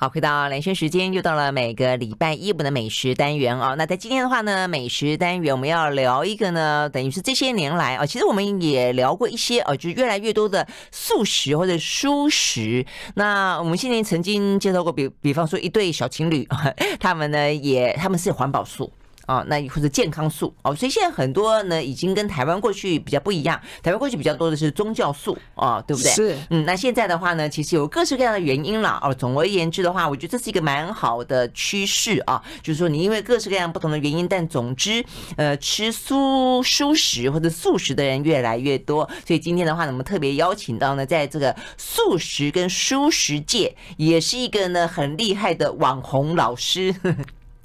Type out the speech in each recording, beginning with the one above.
好，回到两生时间，又到了每个礼拜一我们的美食单元哦。那在今天的话呢，美食单元我们要聊一个呢，等于是这些年来啊，其实我们也聊过一些哦，就是越来越多的素食或者蔬食。那我们现在曾经介绍过，比比方说一对小情侣，他们呢也他们是环保素。啊，那或者健康素哦，所以现在很多呢，已经跟台湾过去比较不一样。台湾过去比较多的是宗教素啊，对不对？是。嗯，那现在的话呢，其实有各式各样的原因了哦。总而言之的话，我觉得这是一个蛮好的趋势啊，就是说你因为各式各样不同的原因，但总之，呃，吃蔬蔬食或者素食的人越来越多。所以今天的话呢，我们特别邀请到呢，在这个素食跟蔬食界，也是一个呢很厉害的网红老师。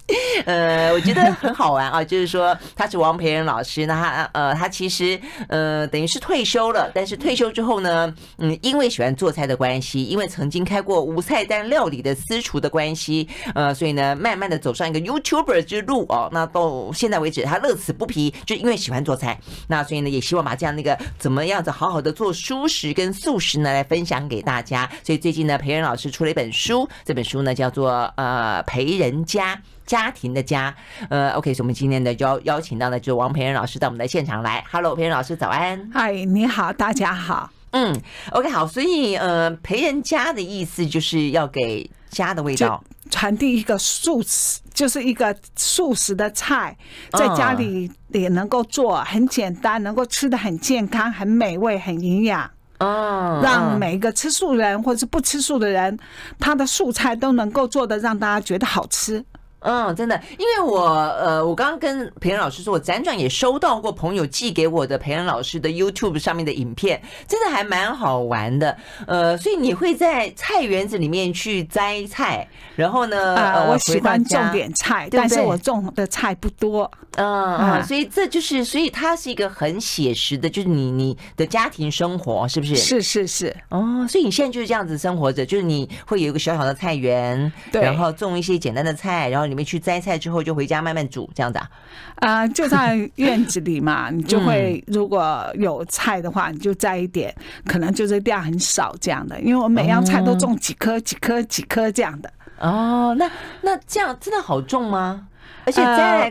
呃，我觉得很好玩啊，就是说他是王培仁老师，那他呃，他其实呃，等于是退休了，但是退休之后呢，嗯，因为喜欢做菜的关系，因为曾经开过无菜单料理的私厨的关系，呃，所以呢，慢慢的走上一个 YouTuber 之路哦。那到现在为止，他乐此不疲，就因为喜欢做菜。那所以呢，也希望把这样的一个怎么样子好好的做熟食跟素食呢，来分享给大家。所以最近呢，培仁老师出了一本书，这本书呢叫做呃《培仁家》。家庭的家，呃，OK，所以我们今天的就邀请到的，就是王培仁老师到我们的现场来。Hello，培仁老师早安。嗨，你好，大家好。嗯，OK，好。所以，呃，培仁家的意思就是要给家的味道传递一个素食，就是一个素食的菜，在家里也能够做，很简单，能够吃的很健康、很美味、很营养。哦，让每一个吃素人或者是不吃素的人，他的素菜都能够做的让大家觉得好吃。嗯，真的，因为我呃，我刚刚跟培仁老师说，我辗转也收到过朋友寄给我的培仁老师的 YouTube 上面的影片，真的还蛮好玩的。呃，所以你会在菜园子里面去摘菜，然后呢，我喜欢种点菜，但是我种的菜不多。嗯嗯，所以这就是，所以它是一个很写实的，就是你你的家庭生活是不是？是是是。哦，所以你现在就是这样子生活着，就是你会有一个小小的菜园，然后种一些简单的菜，然后你。没去摘菜之后就回家慢慢煮这样子啊？啊，就在院子里嘛，你就会如果有菜的话，你就摘一点，可能就是量很少这样的。因为我每样菜都种几颗几颗、几颗这样的。哦，那那这样真的好种吗？而且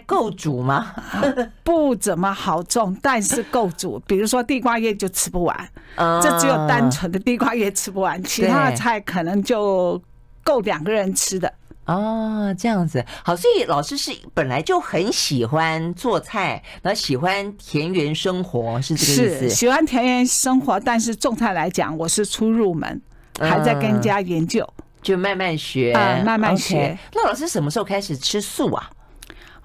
够煮吗？不怎么好种，但是够煮。比如说地瓜叶就吃不完这只有单纯的地瓜叶吃不完，其他的菜可能就够两个人吃的。哦，这样子好，所以老师是本来就很喜欢做菜，然后喜欢田园生活，是这个意思。喜欢田园生活，但是种菜来讲，我是初入门，还在跟家研究，就慢慢学，慢慢学。那老师什么时候开始吃素啊？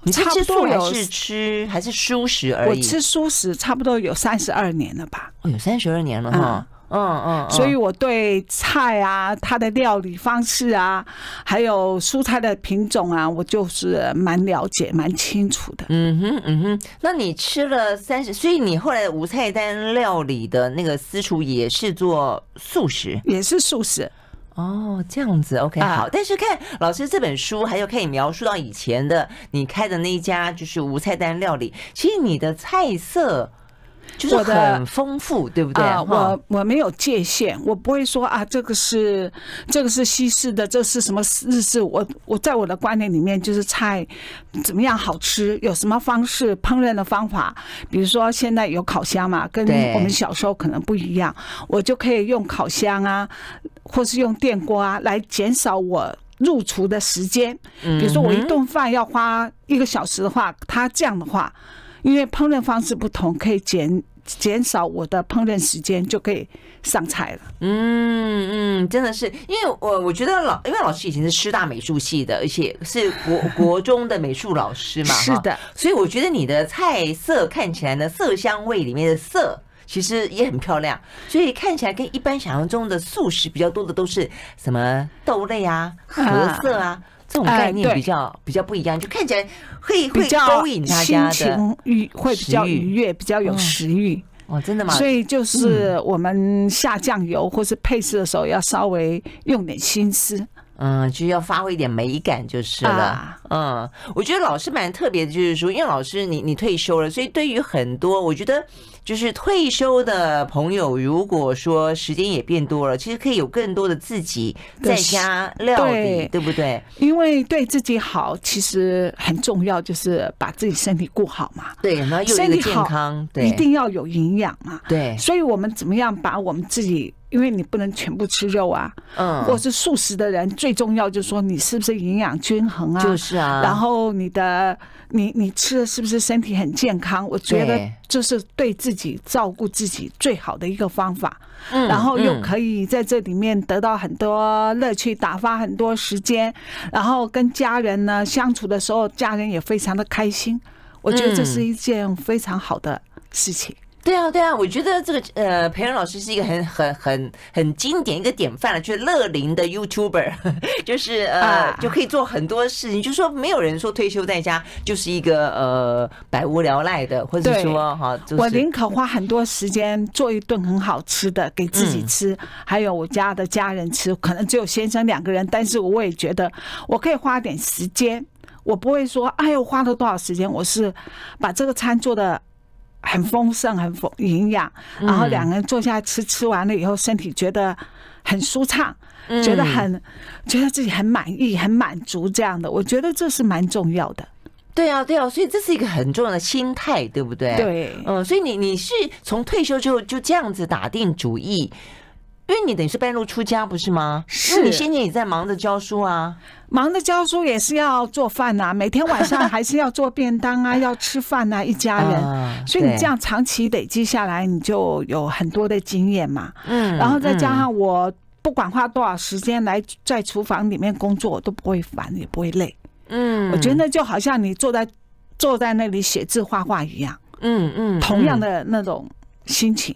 你吃素还是吃还是素食而已？我吃素食差不多有三十二年了吧？哦，有三十二年了哈。嗯嗯，所以我对菜啊，它的料理方式啊，还有蔬菜的品种啊，我就是蛮了解、蛮清楚的。嗯哼，嗯哼，那你吃了三十，所以你后来无菜单料理的那个私厨也是做素食，也是素食。哦，这样子，OK，好。但是看老师这本书，还有可以描述到以前的你开的那一家就是无菜单料理，其实你的菜色。就是很丰富，对不对？我我没有界限，我不会说啊，这个是这个是西式的，这是什么日式。我我在我的观念里面，就是菜怎么样好吃，有什么方式烹饪的方法。比如说现在有烤箱嘛，跟我们小时候可能不一样，我就可以用烤箱啊，或是用电锅啊，来减少我入厨的时间。比如说我一顿饭要花一个小时的话，它这样的话。因为烹饪方式不同，可以减减少我的烹饪时间，就可以上菜了。嗯嗯，真的是，因为我我觉得老，因为老师以前是师大美术系的，而且是国国中的美术老师嘛。是的，所以我觉得你的菜色看起来呢，色香味里面的色其实也很漂亮，所以看起来跟一般想象中的素食比较多的都是什么豆类啊、褐色啊。这种概念比较比较不一样，就看起来会会勾引大家的愉，会比较愉悦，比较有食欲。哦，真的吗？所以就是我们下酱油或是配色的时候，要稍微用点心思。嗯，就要发挥一点美感就是了。嗯，我觉得老师蛮特别的，就是说，因为老师你你退休了，所以对于很多我觉得就是退休的朋友，如果说时间也变多了，其实可以有更多的自己在家料理，对不对？因为对自己好其实很重要，就是把自己身体顾好嘛。对，然后身体健康，对，一定要有营养嘛。对，所以我们怎么样把我们自己。因为你不能全部吃肉啊，嗯，或是素食的人，最重要就是说你是不是营养均衡啊？就是啊。然后你的你你吃的是不是身体很健康？我觉得这是对自己照顾自己最好的一个方法。嗯，然后又可以在这里面得到很多乐趣，打发很多时间，然后跟家人呢相处的时候，家人也非常的开心。我觉得这是一件非常好的事情。对啊，对啊，我觉得这个呃，培仁老师是一个很、很、很、很经典一个典范了，就是乐龄的 YouTuber，就是呃，就可以做很多事情。就说没有人说退休在家就是一个呃百无聊赖的，或者说哈，我宁可花很多时间做一顿很好吃的给自己吃，还有我家的家人吃。可能只有先生两个人，但是我也觉得我可以花点时间，我不会说哎呦花了多少时间，我是把这个餐做的。很丰盛，很丰营养，然后两个人坐下来吃，吃完了以后，身体觉得很舒畅，觉得很觉得自己很满意、很满足这样的，我觉得这是蛮重要的。对啊，对啊，所以这是一个很重要的心态，对不对？对，嗯，所以你你是从退休之后就这样子打定主意。因为你等于是半路出家不是吗？是你先前也在忙着教书啊，忙着教书也是要做饭呐，每天晚上还是要做便当啊，要吃饭呐，一家人。所以你这样长期累积下来，你就有很多的经验嘛。嗯，然后再加上我不管花多少时间来在厨房里面工作，我都不会烦，也不会累。嗯，我觉得就好像你坐在坐在那里写字画画一样，嗯嗯，同样的那种心情。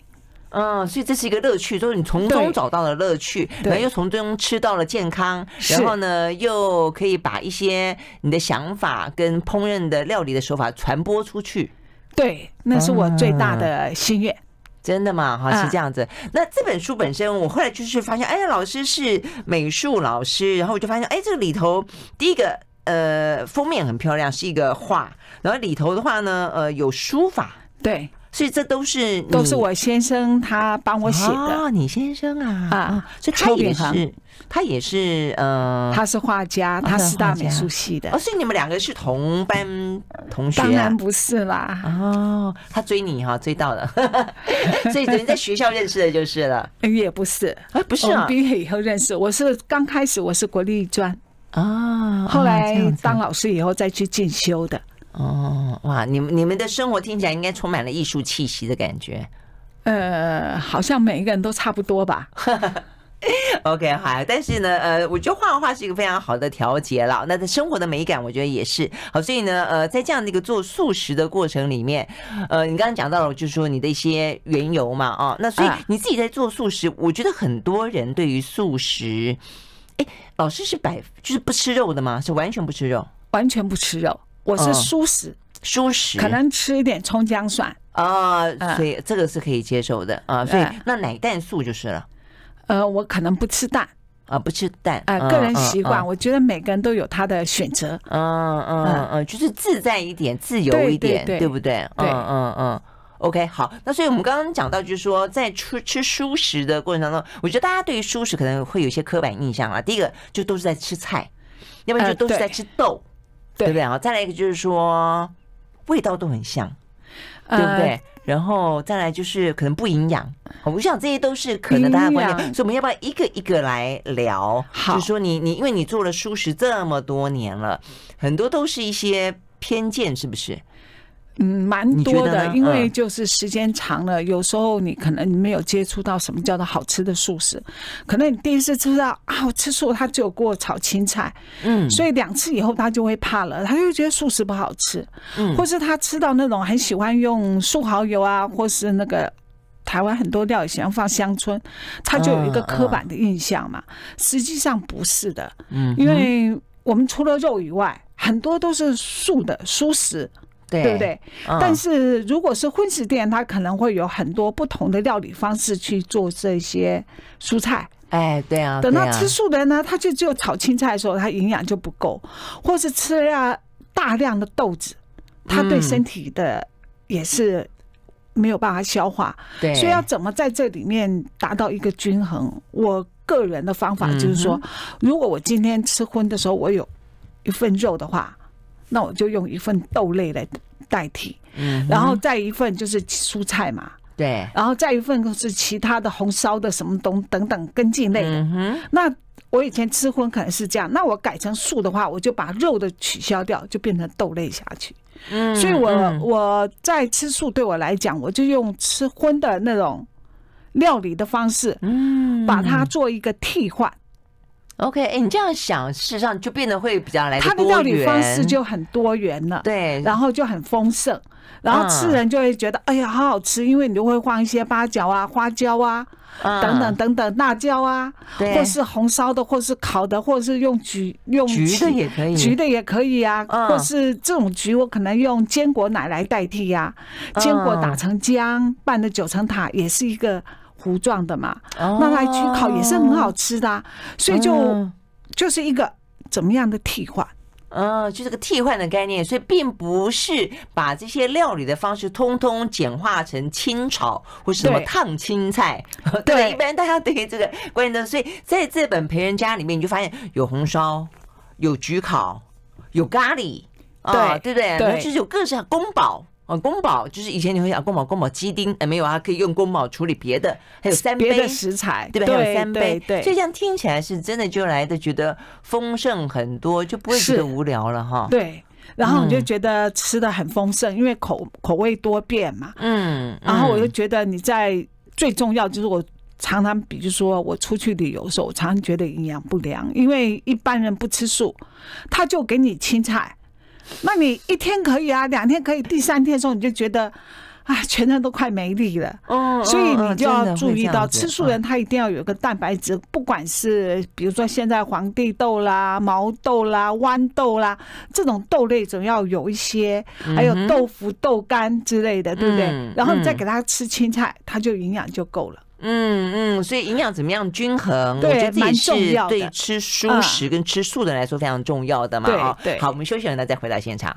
嗯，所以这是一个乐趣，就是你从中找到了乐趣，然后又从中吃到了健康，然后呢，又可以把一些你的想法跟烹饪的料理的手法传播出去。对，那是我最大的心愿。真的吗？哈，是这样子。那这本书本身，我后来就是发现，哎，老师是美术老师，然后我就发现，哎，这个里头第一个，呃，封面很漂亮，是一个画，然后里头的话呢，呃，有书法。对。所以这都是都是我先生他帮我写的，哦。你先生啊啊，所以他也是他也是呃，他是画家，他是大美术系的，哦，所以你们两个是同班同学啊？当然不是啦，哦，他追你哈，追到了，所以等于在学校认识的就是了，也不是啊，不是啊，毕业以后认识，我是刚开始我是国立专啊，后来当老师以后再去进修的。哦，哇！你们你们的生活听起来应该充满了艺术气息的感觉。呃，好像每一个人都差不多吧。OK，好。但是呢，呃，我觉得画画是一个非常好的调节了。那在生活的美感，我觉得也是好。所以呢，呃，在这样的一个做素食的过程里面，呃，你刚刚讲到了，就是说你的一些缘由嘛。哦，那所以你自己在做素食，我觉得很多人对于素食，哎，老师是百就是不吃肉的吗？是完全不吃肉？完全不吃肉。我是蔬食蔬食可能吃一点葱姜蒜啊所以这个是可以接受的啊所以那奶蛋素就是了呃我可能不吃蛋啊不吃蛋啊个人习惯我觉得每个人都有他的选择嗯嗯嗯就是自在一点自由一点对不对对嗯嗯 ok 好那所以我们刚刚讲到就是说在吃吃蔬食的过程当中我觉得大家对于蔬食可能会有一些刻板印象啊第一个就都是在吃菜要不然就都是在吃豆对不对啊？再来一个就是说，味道都很像，对不对？然后再来就是可能不营养，我想这些都是可能大家观点，所以我们要不要一个一个来聊？好，就说你你因为你做了素食这么多年了，很多都是一些偏见，是不是？嗯，蛮多的，因为就是时间长了，有时候你可能没有接触到什么叫做好吃的素食，可能你第一次吃到啊，我吃素，他只有给我炒青菜，嗯，所以两次以后他就会怕了，他就觉得素食不好吃，嗯，或是他吃到那种很喜欢用素蚝油啊，或是那个台湾很多料理喜欢放香椿，他就有一个刻板的印象嘛，实际上不是的，嗯，因为我们除了肉以外，很多都是素的素食。对不对？但是如果是荤食店，它可能会有很多不同的料理方式去做这些蔬菜。哎，对啊。等到吃素的呢，他就只有炒青菜的时候，他营养就不够，或是吃了大量的豆子，他对身体的也是没有办法消化。对。所以要怎么在这里面达到一个均衡？我个人的方法就是说，如果我今天吃荤的时候，我有一份肉的话。那我就用一份豆类来代替，嗯，然后再一份就是蔬菜嘛，对，然后再一份是其他的红烧的什么东等等根茎类的。那我以前吃荤可能是这样，那我改成素的话，我就把肉的取消掉，就变成豆类下去。嗯，所以我我在吃素，对我来讲，我就用吃荤的那种料理的方式，嗯，把它做一个替换。OK，哎，你这样想，事实上就变得会比较来它的料理方式就很多元了，对，然后就很丰盛，然后吃人就会觉得哎呀好好吃，因为你就会放一些八角啊、花椒啊等等等等辣椒啊，或是红烧的，或是烤的，或是用橘用橘的也可以，橘的也可以啊，或是这种橘我可能用坚果奶来代替呀，坚果打成浆拌的九层塔也是一个。糊状的嘛，那来去烤也是很好吃的，所以就就是一个怎么样的替换，嗯，就这个替换的概念，所以并不是把这些料理的方式通通简化成清炒或是什么烫青菜，对，一般大家对于这个观念都，所以在这本陪人家里面，你就发现有红烧、有焗烤、有咖喱，对，对不对？甚是有各式宫保。哦，宫保就是以前你会想宫保宫保鸡丁，哎，没有啊，可以用宫保处理别的，还有三杯的食材，对不对？还有三杯，所以这样听起来是真的就来的，觉得丰盛很多，就不会觉得无聊了哈。对，然后你就觉得吃的很丰盛，因为口口味多变嘛。嗯，然后我就觉得你在最重要就是我常常，比如说我出去旅游的时候，常常觉得营养不良，因为一般人不吃素，他就给你青菜。那你一天可以啊，两天可以，第三天的时候你就觉得，啊，全身都快没力了。哦，所以你就要注意到，吃素人他一定要有个蛋白质，不管是比如说现在黄豆啦、毛豆啦、豌豆啦这种豆类，总要有一些，还有豆腐、豆干之类的，对不对？然后你再给他吃青菜，他就营养就够了。嗯嗯，所以营养怎么样均衡？我觉得这也是对吃素食跟吃素的人来说非常重要的嘛。对，好，我们休息完了再回到现场。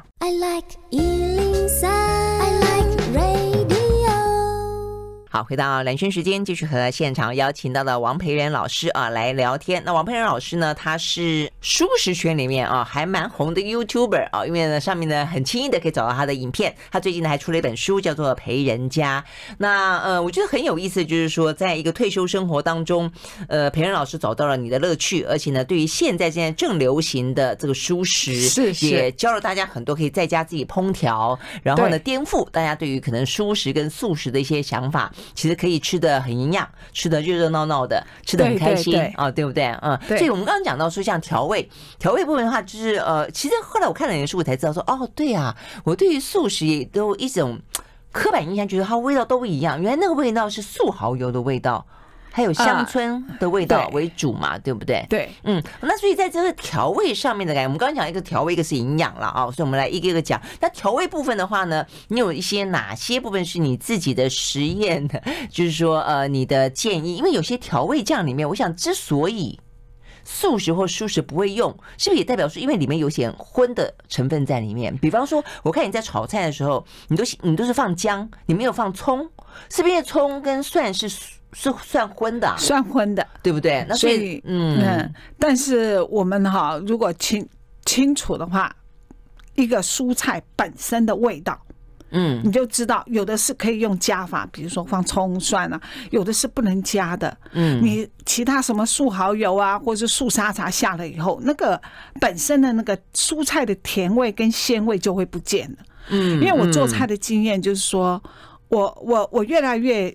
好，回到蓝轩时间，继续和现场邀请到的王培仁老师啊来聊天。那王培仁老师呢，他是舒适圈里面啊还蛮红的 YouTuber 啊，因为呢上面呢很轻易的可以找到他的影片。他最近呢还出了一本书，叫做《陪人家》。那呃，我觉得很有意思，就是说，在一个退休生活当中，呃，培仁老师找到了你的乐趣，而且呢，对于现在现在正流行的这个舒适，是是也教了大家很多可以在家自己烹调，然后呢颠覆大家对于可能舒适跟素食的一些想法。其实可以吃的很营养，吃的热热闹闹的，吃的很开心啊，对不对？嗯，所以我们刚刚讲到说，像调味，调味部分的话，就是呃，其实后来我看了你的书，我才知道说，哦，对啊，我对于素食也都一种刻板印象，觉得它味道都不一样，原来那个味道是素蚝油的味道。还有乡村的味道为主嘛，对不对？对，嗯，那所以在这个调味上面的感觉，我们刚刚讲一个调味，一个是营养了啊，所以我们来一个一个讲。那调味部分的话呢，你有一些哪些部分是你自己的实验的？就是说，呃，你的建议，因为有些调味酱里面，我想之所以素食或素食不会用，是不是也代表说，因为里面有些荤的成分在里面？比方说，我看你在炒菜的时候，你都你都是放姜，你没有放葱，是不是葱跟蒜是？是算荤的，算荤的，对不对？所以，嗯，但是我们哈，如果清清楚的话，一个蔬菜本身的味道，嗯，你就知道，有的是可以用加法，比如说放葱蒜啊，有的是不能加的，嗯，你其他什么素蚝油啊，或者是素沙茶下了以后，那个本身的那个蔬菜的甜味跟鲜味就会不见了，嗯，因为我做菜的经验就是说，我我我越来越。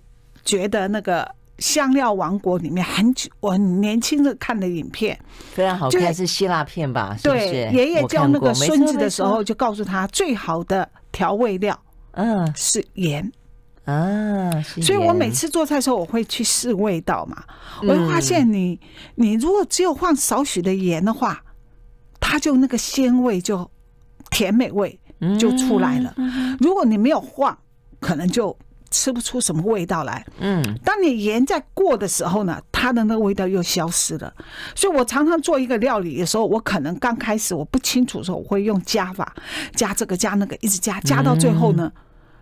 觉得那个香料王国里面很久，我年轻的看的影片非常好看，是希腊片吧？对，爷爷教那个孙子的时候，就告诉他最好的调味料，嗯，是盐啊。所以，我每次做菜的时候，我会去试味道嘛。我会发现，你你如果只有放少许的盐的话，它就那个鲜味、就甜美味就出来了。如果你没有放，可能就。吃不出什么味道来。嗯，当你盐在过的时候呢，它的那个味道又消失了。所以，我常常做一个料理的时候，我可能刚开始我不清楚的时候，我会用加法，加这个加那个，一直加，加到最后呢，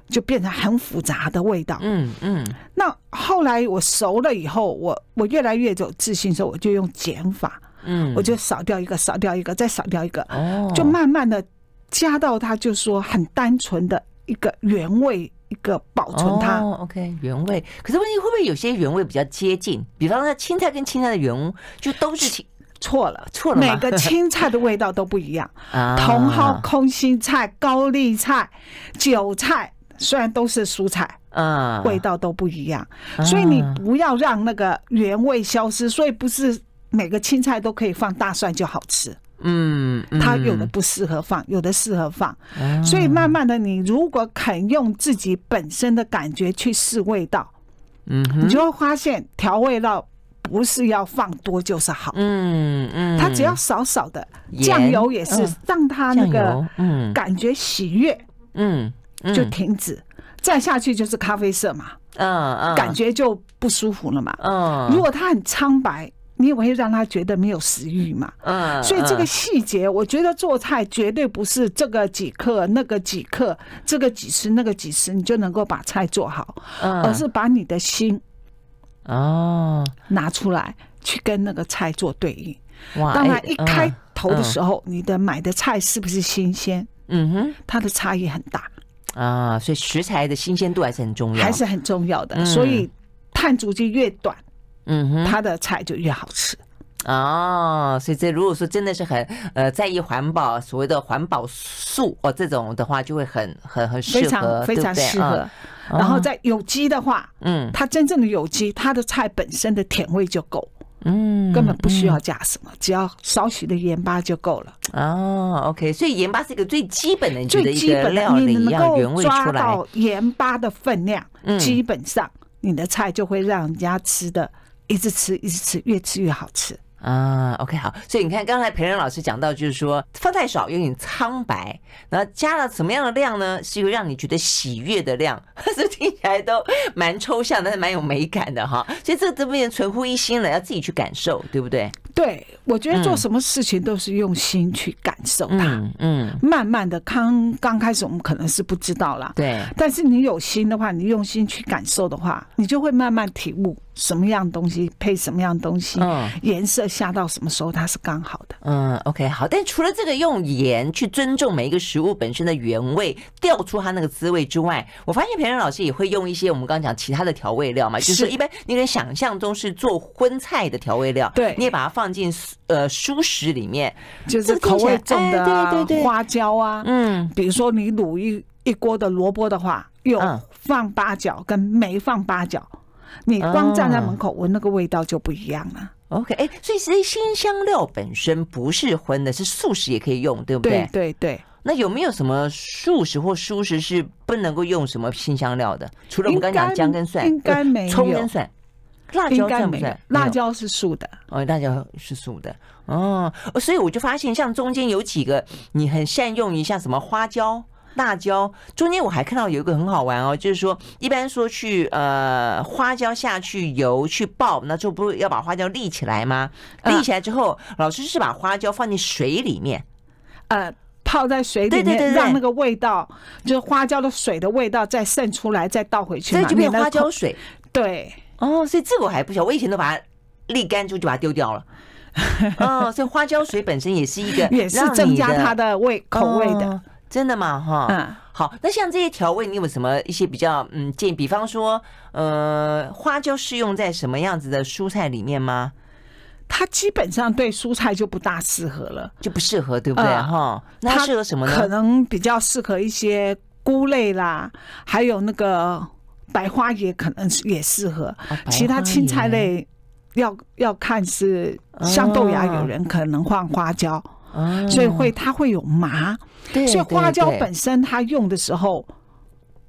就变成很复杂的味道。嗯嗯。那后来我熟了以后，我我越来越有自信时候，我就用减法。嗯，我就少掉一个，少掉一个，再少掉一个，哦，就慢慢的加到它，就说很单纯的一个原味。一个保存它，OK 原味。可是问题会不会有些原味比较接近？比方说青菜跟青菜的原味就都是青错了错了。每个青菜的味道都不一样。茼蒿、空心菜、高丽菜、韭菜，虽然都是蔬菜，嗯，味道都不一样。所以你不要让那个原味消失。所以不是每个青菜都可以放大蒜就好吃。嗯，它有的不适合放，有的适合放。嗯，所以慢慢的，你如果肯用自己本身的感觉去试味道，嗯，你就会发现调味料不是要放多就是好。嗯嗯，它只要少少的，酱油也是让它那个嗯感觉喜悦，嗯，就停止，再下去就是咖啡色嘛，嗯嗯，感觉就不舒服了嘛。嗯，如果它很苍白。你也会让他觉得没有食欲嘛？嗯，所以这个细节，我觉得做菜绝对不是这个几克、那个几克、这个几十、那个几十，你就能够把菜做好，而是把你的心哦拿出来去跟那个菜做对应。哇，当然，一开头的时候，你的买的菜是不是新鲜？嗯哼，它的差异很大啊，所以食材的新鲜度还是很重要，还是很重要的。所以碳足迹越短。嗯，哼，他的菜就越好吃哦。所以，这如果说真的是很呃在意环保，所谓的环保素哦这种的话，就会很很很适合，常适合。然后在有机的话，嗯，它真正的有机，它的菜本身的甜味就够，嗯，根本不需要加什么，只要少许的盐巴就够了。哦，OK，所以盐巴是一个最基本的、最基本的，你能够抓到盐巴的分量，基本上你的菜就会让人家吃的。一直吃，一直吃，越吃越好吃啊！OK，好，所以你看，刚才培仁老师讲到，就是说放太少有点苍白，然后加了什么样的量呢？是一个让你觉得喜悦的量，是 听起来都蛮抽象，但是蛮有美感的哈。所以这个都不言，存乎一心了，要自己去感受，对不对？对，我觉得做什么事情都是用心去感受它。嗯，慢慢的，刚刚开始我们可能是不知道啦，对。但是你有心的话，你用心去感受的话，你就会慢慢体悟。什么样东西配什么样东西？嗯，颜色下到什么时候它是刚好的？嗯，OK，好。但除了这个用盐去尊重每一个食物本身的原味，调出它那个滋味之外，我发现培仁老师也会用一些我们刚刚讲其他的调味料嘛，就是一般你能想象中是做荤菜的调味料，对，你也把它放进呃蔬食里面，就是口味重的花椒啊，嗯，比如说你卤一一锅的萝卜的话，有放八角跟没放八角。你光站在门口闻那个味道就不一样了。OK，哎，所以其实新香料本身不是荤的，是素食也可以用，对不对？对对。那有没有什么素食或素食是不能够用什么新香料的？除了我们刚刚讲姜跟蒜，应该没有葱跟蒜，辣椒算不算？辣椒是素的，哦，辣椒是素的，哦，所以我就发现，像中间有几个你很善用，一下什么花椒。辣椒中间我还看到有一个很好玩哦，就是说一般说去呃花椒下去油去爆，那就不要把花椒立起来吗？立起来之后，老师是把花椒放进水里面，呃，泡在水里面，让那个味道，就是花椒的水的味道再渗出来，再倒回去嘛，以就变花椒水。对，哦，所以这个我还不晓，我以前都把它沥干之后就把它丢掉了。哦，所以花椒水本身也是一个，也是增加它的味口味的。真的吗？哈，嗯，好，那像这些调味，你有什么一些比较嗯建议？比方说，呃，花椒是用在什么样子的蔬菜里面吗？它基本上对蔬菜就不大适合了，就不适合，对不对？哈，它适合什么呢？可能比较适合一些菇类啦，还有那个白花也可能也适合，其他青菜类要要看是像豆芽，有人可能放花椒，所以会它会有麻。所以花椒本身，它用的时候，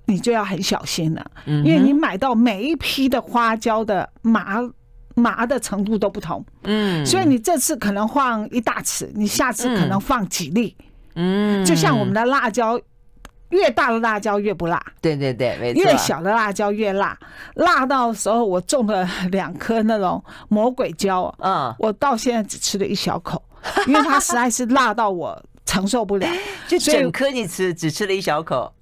你就要很小心了，因为你买到每一批的花椒的麻麻的程度都不同。嗯，所以你这次可能放一大匙，你下次可能放几粒。嗯，就像我们的辣椒，越大的辣椒越不辣，对对对，越小的辣椒越辣。辣到时候，我种了两颗那种魔鬼椒，嗯，我到现在只吃了一小口，因为它实在是辣到我。承受不了，就整颗你吃，只吃了一小口，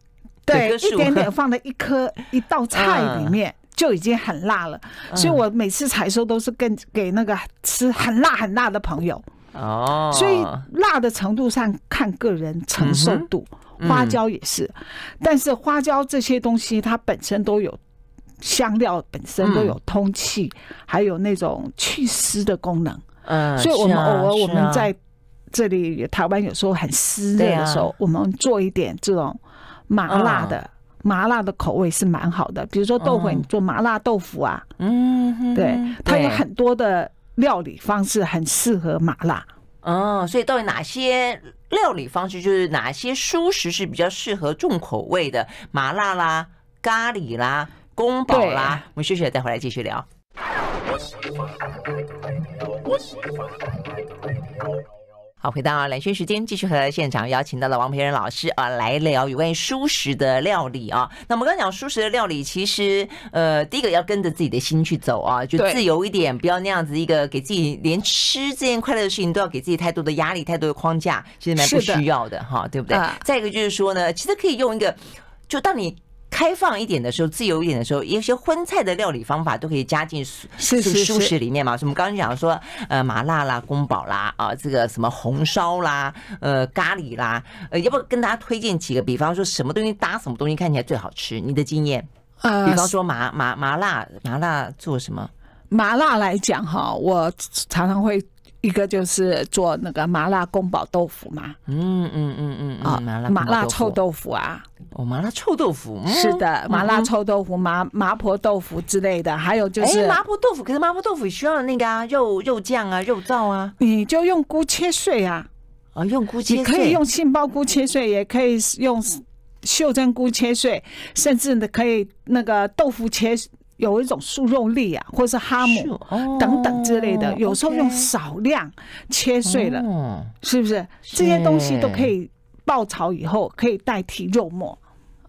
对，一点点放在一颗 一道菜里面就已经很辣了。所以，我每次采收都是跟给那个吃很辣很辣的朋友。哦，所以辣的程度上看个人承受度，花椒也是，但是花椒这些东西它本身都有香料，本身都有通气，还有那种去湿的功能。嗯，所以我们偶尔我们在。这里台湾有时候很湿热的时候，我们做一点这种麻辣的麻辣的口味是蛮好的。比如说豆腐，你做麻辣豆腐啊，嗯，对，它有很多的料理方式，很适合麻辣。哦，所以到底哪些料理方式，就是哪些蔬食是比较适合重口味的，麻辣啦、咖喱啦、宫保啦，我们休息了，再回来继续聊。好，回到《蓝轩时间》，继续和现场邀请到了王培仁老师啊，来聊有关于舒食的料理啊。那我们刚讲舒食的料理，其实呃，第一个要跟着自己的心去走啊，就自由一点，不要那样子一个给自己连吃这件快乐的事情都要给自己太多的压力、太多的框架，其实蛮不需要的哈，对不对？再一个就是说呢，其实可以用一个，就当你。开放一点的时候，自由一点的时候，一些荤菜的料理方法都可以加进素素食里面嘛？什么？刚刚讲说，呃，麻辣啦，宫保啦，啊，这个什么红烧啦，呃，咖喱啦，呃，要不跟大家推荐几个？比方说什么东西搭什么东西看起来最好吃？你的经验？呃，比方说麻麻麻辣麻辣做什么？麻辣来讲哈，我常常会一个就是做那个麻辣宫保豆腐嘛。嗯嗯嗯嗯啊，麻辣臭豆腐啊。哦，麻辣臭豆腐是的，麻辣臭豆腐、麻麻婆豆腐之类的，还有就是麻婆豆腐。可是麻婆豆腐需要那个啊，肉肉酱啊，肉燥啊。你就用菇切碎啊，啊，用菇切碎，可以用杏鲍菇切碎，也可以用袖珍菇切碎，甚至你可以那个豆腐切有一种素肉粒啊，或是哈姆等等之类的，有时候用少量切碎了，是不是？这些东西都可以。爆炒以后可以代替肉末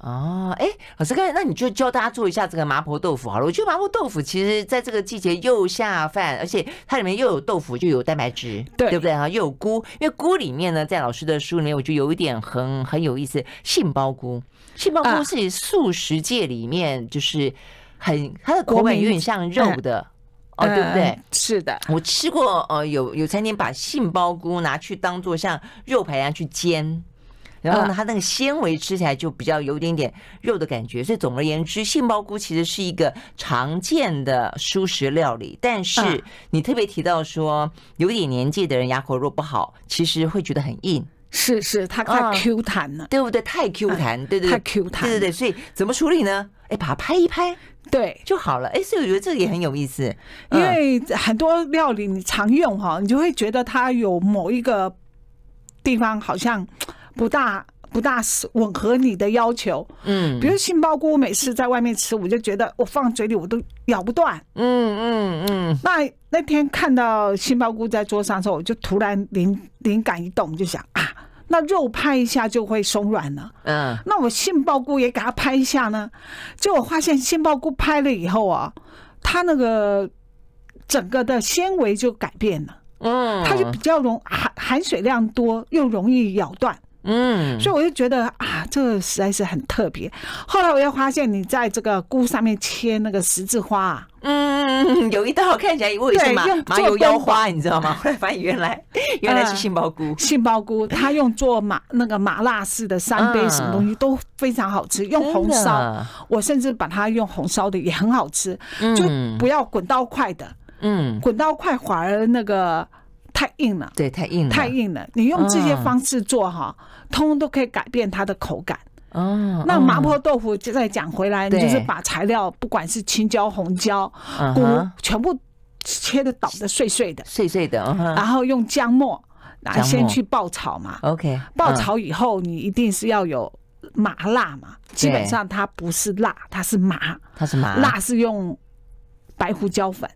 哦。哎，老师那你就教大家做一下这个麻婆豆腐好了。我觉得麻婆豆腐其实在这个季节又下饭，而且它里面又有豆腐，就有蛋白质，对对不对？哈，又有菇，因为菇里面呢，在老师的书里，我就有一点很很有意思，杏鲍菇。杏鲍菇是素食界里面就是很它的口感有点像肉的哦，对不对？是的，我吃过，呃，有有餐厅把杏鲍菇拿去当做像肉排一样去煎。然后呢，它那个纤维吃起来就比较有点点肉的感觉。所以总而言之，杏鲍菇其实是一个常见的熟食料理。但是你特别提到说，有点年纪的人牙口若不好，其实会觉得很硬。是是，它太 Q 弹了，对不对？太 Q 弹，对对。太 Q 弹，对对对。所以怎么处理呢？哎，把它拍一拍，对就好了。哎，所以我觉得这个也很有意思。因为很多料理你常用哈，你就会觉得它有某一个地方好像。不大不大吻合你的要求，嗯，比如杏鲍菇，每次在外面吃，我就觉得我放嘴里我都咬不断，嗯嗯嗯。那那天看到杏鲍菇在桌上时候，我就突然灵灵感一动，就想啊，那肉拍一下就会松软了，嗯，那我杏鲍菇也给它拍一下呢，就我发现杏鲍菇拍了以后啊，它那个整个的纤维就改变了，嗯，它就比较容含含水量多，又容易咬断。嗯，所以我就觉得啊，这个实在是很特别。后来我又发现你在这个菇上面切那个十字花，啊，嗯，有一道看起来为什么麻油腰花，你知道吗？发现原来原来是杏鲍菇，杏鲍菇，它用做麻那个麻辣式的三杯什么东西都非常好吃，用红烧，我甚至把它用红烧的也很好吃，就不要滚刀块的，嗯，滚刀块反而那个。太硬了，对，太硬了，太硬了。你用这些方式做哈，通通都可以改变它的口感。哦，那麻婆豆腐再讲回来，就是把材料不管是青椒、红椒、菇，全部切的捣的碎碎的，碎碎的。然后用姜末，先去爆炒嘛。OK，爆炒以后，你一定是要有麻辣嘛。基本上它不是辣，它是麻。它是麻，辣是用白胡椒粉。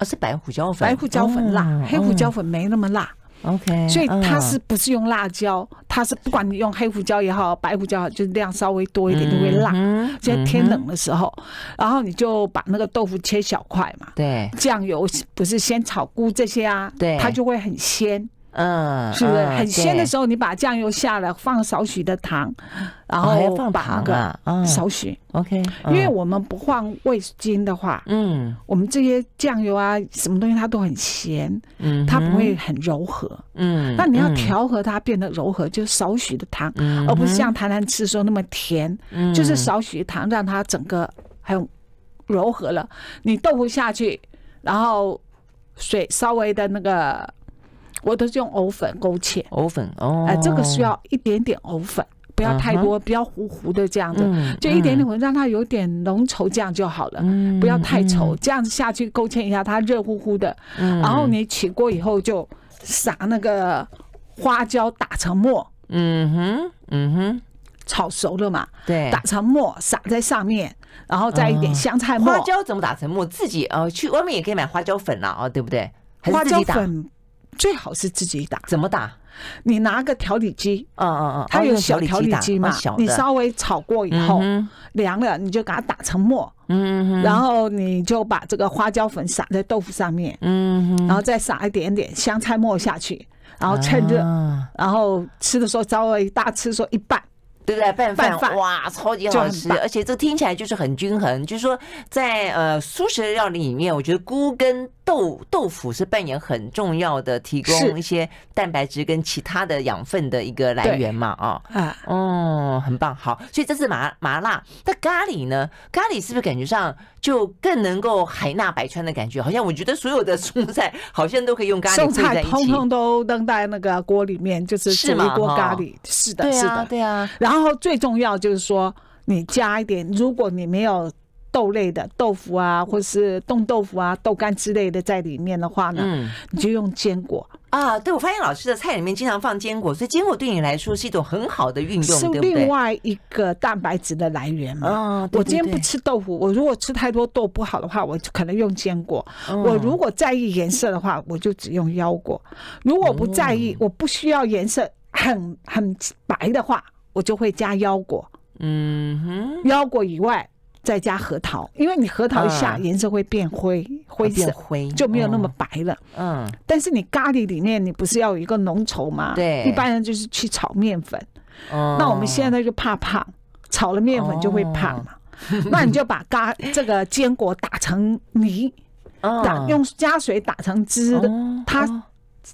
啊，是白胡椒粉，白胡椒粉辣，黑胡椒粉没那么辣。OK，所以它是不是用辣椒？它是不管你用黑胡椒也好，白胡椒就是量稍微多一点就会辣。在天冷的时候，然后你就把那个豆腐切小块嘛。对，酱油不是先炒菇这些啊，对，它就会很鲜。嗯，是不是很鲜的时候？你把酱油下了，放少许的糖，然后还放半个少许。OK，因为我们不放味精的话，嗯，我们这些酱油啊，什么东西它都很咸，嗯，它不会很柔和，嗯。那你要调和它变得柔和，就少许的糖，而不是像谈谈吃的时候那么甜，就是少许糖让它整个很柔和了。你豆腐下去，然后水稍微的那个。我都是用藕粉勾芡，藕粉哦，哎，这个需要一点点藕粉，不要太多，不要糊糊的这样子，就一点点，让它有点浓稠，这样就好了，不要太稠，这样子下去勾芡一下，它热乎乎的，然后你起锅以后就撒那个花椒打成沫，嗯哼，嗯哼，炒熟了嘛，对，打成沫撒在上面，然后再一点香菜末。花椒怎么打成沫？自己呃去外面也可以买花椒粉了啊，对不对？花椒粉。最好是自己打，怎么打？你拿个调理机，啊啊啊，它有小调理机嘛？你稍微炒过以后，凉了你就给它打成沫，嗯，然后你就把这个花椒粉撒在豆腐上面，嗯，然后再撒一点点香菜末下去，然后趁热，然后吃的时候稍微大吃说一半。对不对？拌饭哇，超级好吃，而且这听起来就是很均衡，就是说在呃素食料理里面，我觉得菇跟。豆豆腐是扮演很重要的，提供一些蛋白质跟其他的养分的一个来源嘛？啊啊，哦，很棒，好，所以这是麻麻辣。那咖喱呢？咖喱是不是感觉上就更能够海纳百川的感觉？好像我觉得所有的蔬菜好像都可以用咖喱。蔬菜通通都扔在那个锅里面，就是煮一锅咖喱。是的，是的，对啊。然后最重要就是说，你加一点，如果你没有。豆类的豆腐啊，或是冻豆腐啊、豆干之类的，在里面的话呢，你就用坚果啊。对，我发现老师的菜里面经常放坚果，所以坚果对你来说是一种很好的运动，是另外一个蛋白质的来源嘛？啊，我今天不吃豆腐，我如果吃太多豆不好的话，我就可能用坚果。我如果在意颜色的话，我就只用腰果；如果不在意，我不需要颜色很很白的话，我就会加腰果。嗯哼，腰果以外。再加核桃，因为你核桃一下颜色会变灰，灰色就没有那么白了。嗯，但是你咖喱里面你不是要有一个浓稠吗？对，一般人就是去炒面粉。哦，那我们现在就怕胖，炒了面粉就会胖嘛。那你就把咖这个坚果打成泥，打用加水打成汁的，它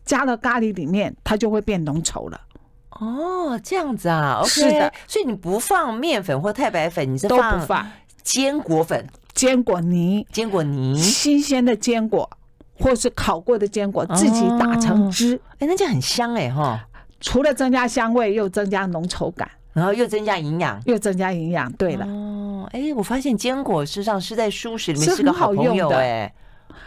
加到咖喱里面，它就会变浓稠了。哦，这样子啊？OK，所以你不放面粉或太白粉，你是都不放。坚果粉、坚果泥、坚果泥，新鲜的坚果，或是烤过的坚果，自己打成汁。哎，那就很香哎哈！除了增加香味，又增加浓稠感，然后又增加营养，又增加营养。对了，哦，哎，我发现坚果实际上是在舒适里面是个好朋友哎，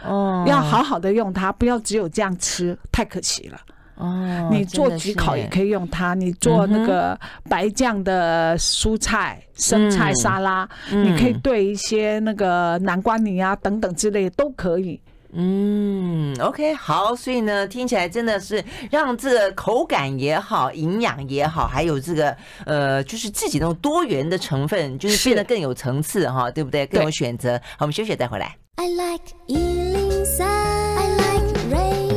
哦，要好好的用它，不要只有这样吃，太可惜了。哦，你做焗烤也可以用它，你做那个白酱的蔬菜、生菜沙拉，你可以兑一些那个南瓜泥啊等等之类都可以。嗯，OK，好，所以呢，听起来真的是让这口感也好，营养也好，还有这个呃，就是自己那种多元的成分，就是变得更有层次哈，对不对？更有选择。好，我们休息再回来。I like I like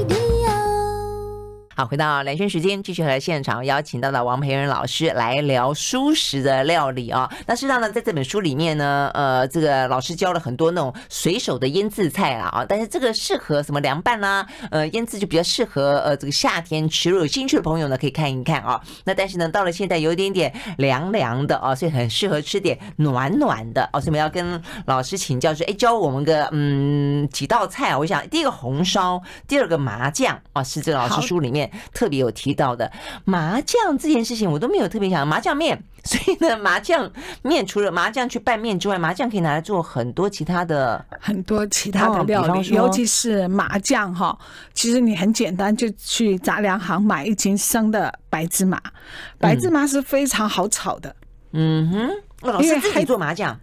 好，回到两圈时间，继续和现场邀请到的王培仁老师来聊熟食的料理啊。那事实上呢，在这本书里面呢，呃，这个老师教了很多那种随手的腌制菜啊啊。但是这个适合什么凉拌啦？呃，腌制就比较适合呃这个夏天吃。有兴趣的朋友呢，可以看一看啊。那但是呢，到了现在有点点凉凉的啊，所以很适合吃点暖暖的哦。所以我们要跟老师请教说，哎，教我们个嗯几道菜啊？我想第一个红烧，第二个麻酱啊，是这老师书里面。特别有提到的麻酱这件事情，我都没有特别想麻酱面，所以呢，麻酱面除了麻酱去拌面之外，麻酱可以拿来做很多其他的，很多其他的，料理，尤其是麻酱哈，其实你很简单就去杂粮行买一斤生的白芝麻，白芝麻是非常好炒的，嗯哼，老师自己做麻酱，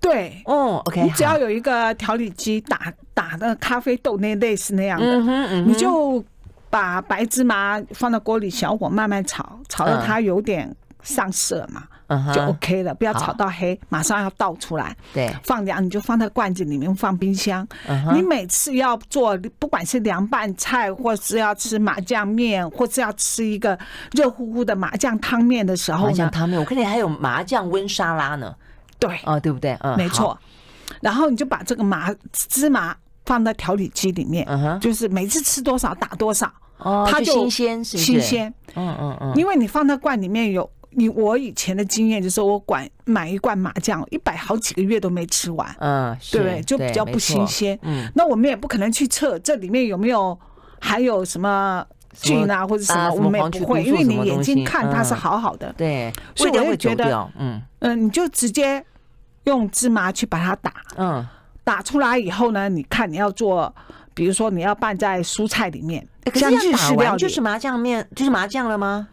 对哦，OK，你只要有一个调理机打打的咖啡豆那类似那样的，你就。把白芝麻放到锅里小火慢慢炒，炒到它有点上色嘛，就 OK 了。不要炒到黑，马上要倒出来。对，放凉你就放在罐子里面放冰箱。你每次要做，不管是凉拌菜，或是要吃麻酱面，或是要吃一个热乎乎的麻酱汤面的时候，麻酱汤面。我看你还有麻酱温沙拉呢。对，哦，对不对？嗯，没错。然后你就把这个麻芝麻放在调理机里面，就是每次吃多少打多少。哦，它就新鲜，新鲜，嗯嗯嗯，因为你放在罐里面有你我以前的经验，就是我管买一罐麻酱，一百好几个月都没吃完，嗯，对，就比较不新鲜，嗯，那我们也不可能去测这里面有没有还有什么菌啊或者什么，我们也不会因为你眼睛看它是好好的，对，所以我会觉得，嗯嗯，你就直接用芝麻去把它打，嗯，打出来以后呢，你看你要做。比如说你要拌在蔬菜里面，像日式料理就是麻酱面就是麻酱了吗？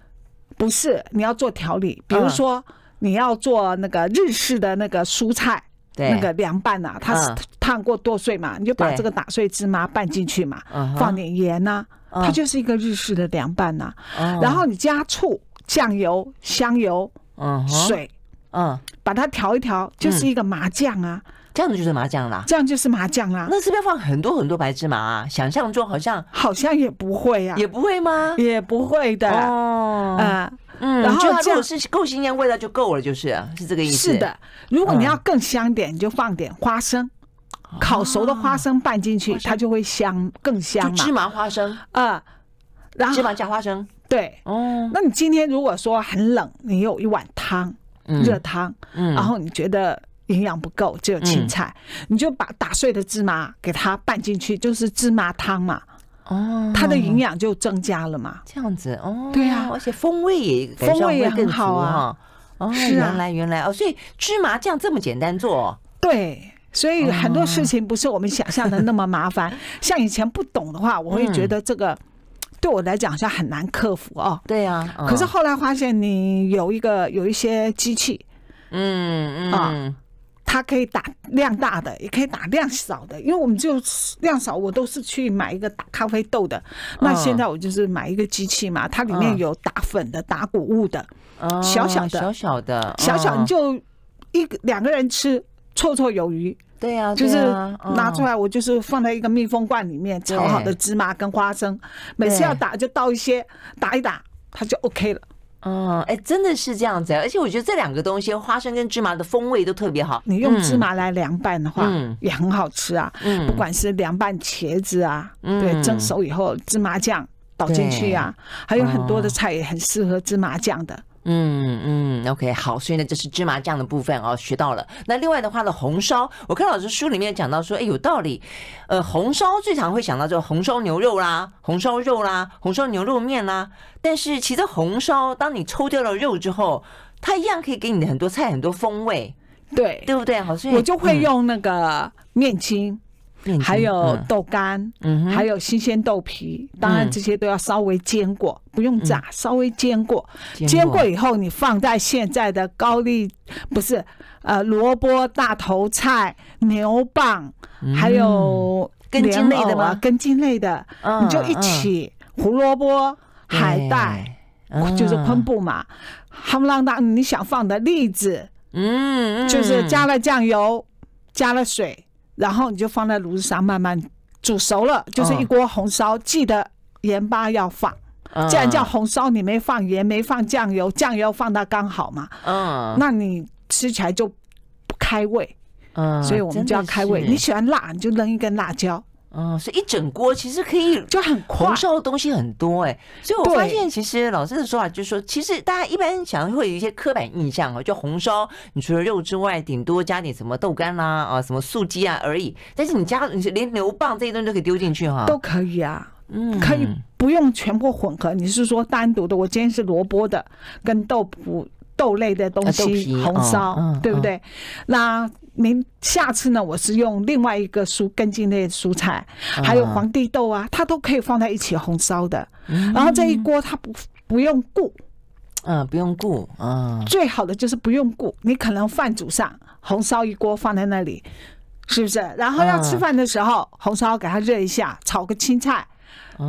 不是，你要做调理。比如说你要做那个日式的那个蔬菜，那个凉拌呐，它是烫过剁碎嘛，你就把这个打碎芝麻拌进去嘛，放点盐呐，它就是一个日式的凉拌呐。然后你加醋、酱油、香油、水，嗯，把它调一调，就是一个麻酱啊。这样子就是麻酱啦，这样就是麻酱啦。那是不是要放很多很多白芝麻啊？想象中好像好像也不会啊，也不会吗？也不会的哦。啊嗯，然后如果是够新鲜，味道就够了，就是是这个意思。是的，如果你要更香点，你就放点花生，烤熟的花生拌进去，它就会香更香嘛。芝麻花生啊，然后芝麻加花生对哦。那你今天如果说很冷，你有一碗汤，热汤，然后你觉得。营养不够，只有青菜，你就把打碎的芝麻给它拌进去，就是芝麻汤嘛。哦，它的营养就增加了嘛。这样子，哦，对呀，而且风味也，风味也更好啊。哦，是啊、原来原来哦，所以芝麻酱这么简单做，对，所以很多事情不是我们想象的那么麻烦。像以前不懂的话，我会觉得这个对我来讲是很难克服哦。对呀，可是后来发现你有一个有一些机器，嗯嗯。它可以打量大的，也可以打量少的，因为我们就量少，我都是去买一个打咖啡豆的。那现在我就是买一个机器嘛，它里面有打粉的、打谷物的，小小的、小小的、小小你就一个两个人吃绰绰有余。对呀，就是拿出来，我就是放在一个密封罐里面，炒好的芝麻跟花生，每次要打就倒一些打一打，它就 OK 了。哦，哎，真的是这样子，而且我觉得这两个东西，花生跟芝麻的风味都特别好。你用芝麻来凉拌的话，也很好吃啊。不管是凉拌茄子啊，对，蒸熟以后芝麻酱倒进去啊，还有很多的菜也很适合芝麻酱的。嗯嗯，OK，好，所以呢，这是芝麻酱的部分哦，学到了。那另外的话呢，红烧，我看老师书里面讲到说，哎，有道理。呃，红烧最常会想到就红烧牛肉啦，红烧肉啦，红烧牛肉面啦。但是其实红烧，当你抽掉了肉之后，它一样可以给你的很多菜很多风味，对，对不对？所以，我就会用那个面筋。还有豆干，还有新鲜豆皮，当然这些都要稍微煎过，不用炸，稍微煎过，煎过以后你放在现在的高丽，不是呃萝卜、大头菜、牛蒡，还有根茎类的吗？根茎类的，你就一起胡萝卜、海带，就是昆布嘛，他们让大你想放的栗子，嗯，就是加了酱油，加了水。然后你就放在炉子上慢慢煮熟了，就是一锅红烧。记得盐巴要放，既然叫红烧，你没放盐，没放酱油，酱油放到刚好嘛。嗯，那你吃起来就不开胃。嗯，所以我们就要开胃。你喜欢辣，你就扔一根辣椒。嗯，所以一整锅其实可以就很红烧的东西很多哎，所以我发现其实老师的说法就是说，其实大家一般想会有一些刻板印象啊，就红烧，你除了肉之外，顶多加点什么豆干啦啊，什么素鸡啊而已。但是你加，你连牛蒡这一顿都可以丢进去哈，都可以啊，嗯，可以不用全部混合，你是说单独的，我今天是萝卜的跟豆腐豆类的东西红烧，对不对？那。您下次呢？我是用另外一个蔬，根茎类蔬菜，还有黄地豆啊，它都可以放在一起红烧的。然后这一锅它不不用顾。嗯，不用顾啊。最好的就是不用顾，你可能饭煮上，红烧一锅放在那里，是不是？然后要吃饭的时候，红烧给它热一下，炒个青菜，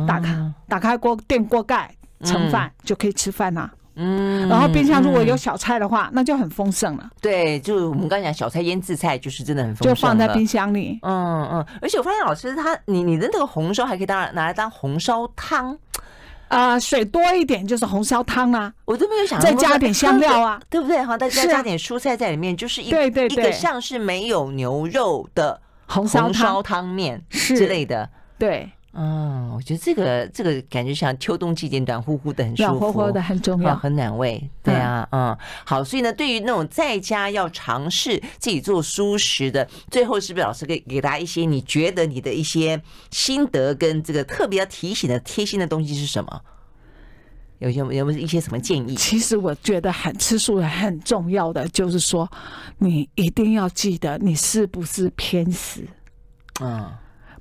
打开打开锅，垫锅盖，盛饭就可以吃饭了。嗯，然后冰箱如果有小菜的话，那就很丰盛了。对，就我们刚讲小菜腌制菜，就是真的很丰盛，就放在冰箱里。嗯嗯，而且我发现老师他，你你的那个红烧还可以当拿来当红烧汤啊，水多一点就是红烧汤啦。我都没有想再加点香料啊，对不对？哈，再加加点蔬菜在里面，就是一个一个像是没有牛肉的红烧汤面之类的，对。嗯，我觉得这个这个感觉像秋冬季节，暖乎乎的很舒服，的很重要，很暖胃，对啊，嗯，好，所以呢，对于那种在家要尝试自己做舒食的，最后是不是老师给给大家一些你觉得你的一些心得跟这个特别提醒的贴心的东西是什么？有些有没有一些什么建议？其实我觉得很吃素很重要的就是说，你一定要记得你是不是偏食，嗯。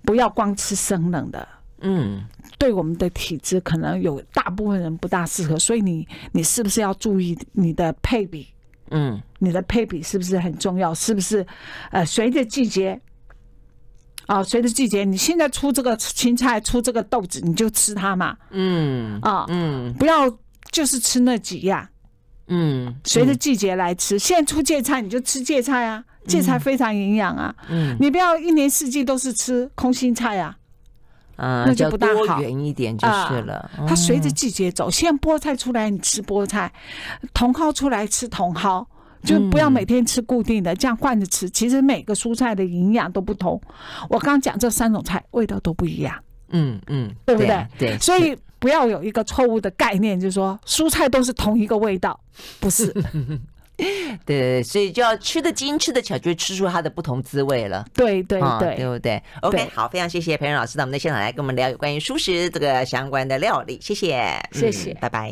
不要光吃生冷的，嗯，对我们的体质可能有大部分人不大适合，所以你你是不是要注意你的配比？嗯，你的配比是不是很重要？是不是？呃，随着季节，啊，随着季节，你现在出这个青菜，出这个豆子，你就吃它嘛。嗯，啊，嗯，不要就是吃那几样。嗯，随着季节来吃。现在出芥菜，你就吃芥菜啊，芥菜非常营养啊。嗯，你不要一年四季都是吃空心菜啊，啊，那就不大好。远一点就是了。它随着季节走，现在菠菜出来，你吃菠菜；，茼蒿出来吃茼蒿，就不要每天吃固定的，这样换着吃。其实每个蔬菜的营养都不同。我刚讲这三种菜味道都不一样。嗯嗯，对不对？对，所以。不要有一个错误的概念，就是说蔬菜都是同一个味道，不是？对所以就要吃的精，吃的巧，就吃出它的不同滋味了。对对对，对不对？OK，好，非常谢谢培仁老师到我们的现场来跟我们聊有关于素食这个相关的料理，谢谢，谢谢，拜拜。